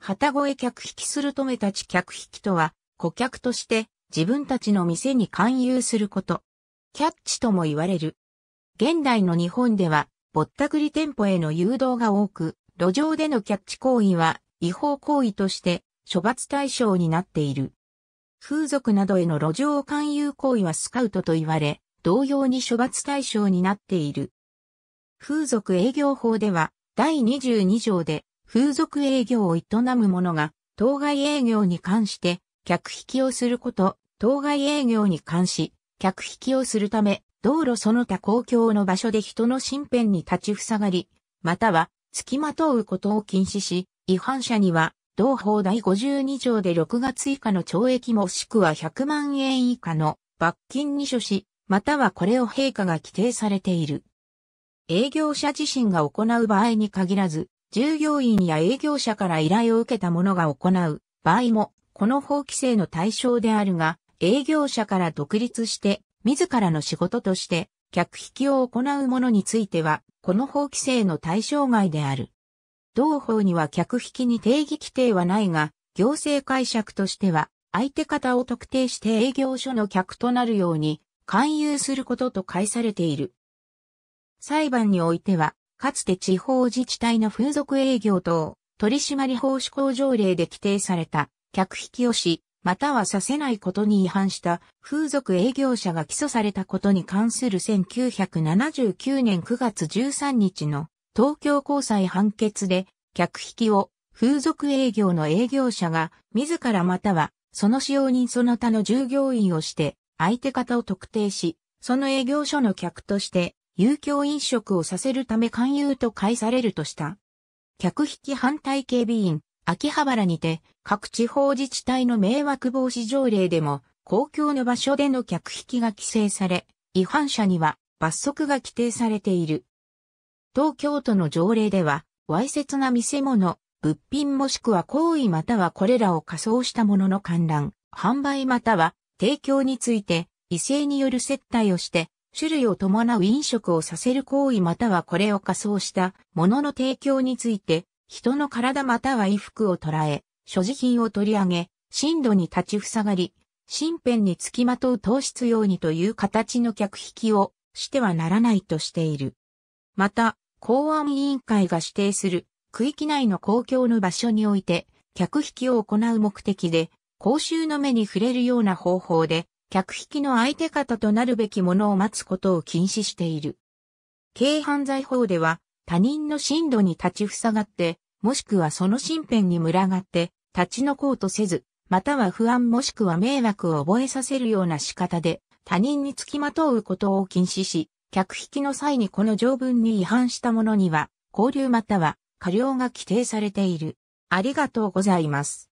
旗越客引きする止めたち客引きとは、顧客として自分たちの店に勧誘すること。キャッチとも言われる。現代の日本では、ぼったくり店舗への誘導が多く、路上でのキャッチ行為は違法行為として処罰対象になっている。風俗などへの路上勧誘行為はスカウトと言われ、同様に処罰対象になっている。風俗営業法では、第22条で、風俗営業を営む者が、当該営業に関して、客引きをすること、当該営業に関し、客引きをするため、道路その他公共の場所で人の身辺に立ちふさがり、または、付きまとうことを禁止し、違反者には、同法第52条で6月以下の懲役もしくは100万円以下の罰金に処し、またはこれを陛下が規定されている。営業者自身が行う場合に限らず、従業員や営業者から依頼を受けた者が行う場合も、この法規制の対象であるが、営業者から独立して、自らの仕事として、客引きを行う者については、この法規制の対象外である。同法には客引きに定義規定はないが、行政解釈としては、相手方を特定して営業所の客となるように、勧誘することと解されている。裁判においては、かつて地方自治体の風俗営業等、取締法施行条例で規定された、客引きをし、またはさせないことに違反した風俗営業者が起訴されたことに関する1979年9月13日の東京高裁判決で客引きを風俗営業の営業者が自らまたはその使用人その他の従業員をして相手方を特定し、その営業所の客として遊興飲食をさせるため勧誘と解されるとした。客引き反対警備員、秋葉原にて、各地方自治体の迷惑防止条例でも、公共の場所での客引きが規制され、違反者には罰則が規定されている。東京都の条例では、わいせつな見せ物、物品もしくは行為またはこれらを仮装したものの観覧、販売または提供について、異性による接待をして、種類を伴う飲食をさせる行為またはこれを仮装したものの提供について、人の体または衣服を捉え、所持品を取り上げ、深度に立ち塞がり、身辺につきまとう糖質用にという形の客引きをしてはならないとしている。また、公安委員会が指定する区域内の公共の場所において、客引きを行う目的で、公衆の目に触れるような方法で、客引きの相手方となるべきものを待つことを禁止している。軽犯罪法では、他人の進路に立ちふさがって、もしくはその身辺に群がって、立ち退こうとせず、または不安もしくは迷惑を覚えさせるような仕方で、他人につきまとうことを禁止し、客引きの際にこの条文に違反した者には、交流または、過料が規定されている。ありがとうございます。